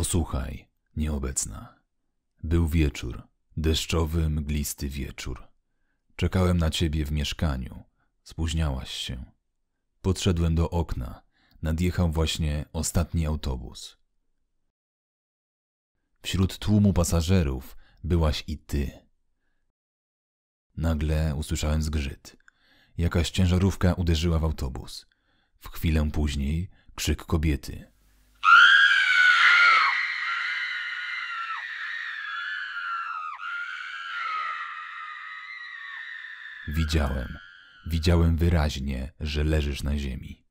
Posłuchaj, nieobecna. Był wieczór, deszczowy, mglisty wieczór. Czekałem na ciebie w mieszkaniu. Spóźniałaś się. Podszedłem do okna. Nadjechał właśnie ostatni autobus. Wśród tłumu pasażerów byłaś i ty. Nagle usłyszałem zgrzyt. Jakaś ciężarówka uderzyła w autobus. W chwilę później krzyk kobiety. Widziałem. Widziałem wyraźnie, że leżysz na ziemi.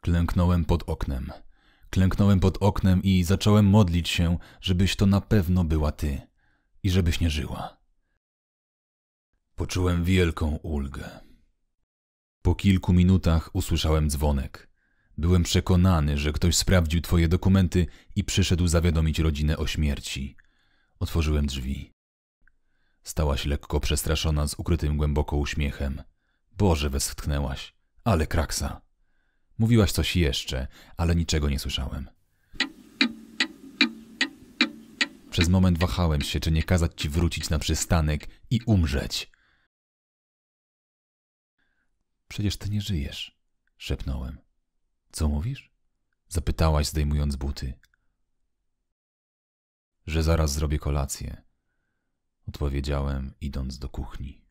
Klęknąłem pod oknem. Klęknąłem pod oknem i zacząłem modlić się, żebyś to na pewno była ty i żebyś nie żyła. Poczułem wielką ulgę. Po kilku minutach usłyszałem dzwonek. Byłem przekonany, że ktoś sprawdził twoje dokumenty i przyszedł zawiadomić rodzinę o śmierci. Otworzyłem drzwi. Stałaś lekko przestraszona z ukrytym głęboko uśmiechem. Boże, westchnęłaś. Ale kraksa. Mówiłaś coś jeszcze, ale niczego nie słyszałem. Przez moment wahałem się, czy nie kazać ci wrócić na przystanek i umrzeć. Przecież ty nie żyjesz, szepnąłem. Co mówisz? Zapytałaś, zdejmując buty. Że zaraz zrobię kolację odpowiedziałem, idąc do kuchni.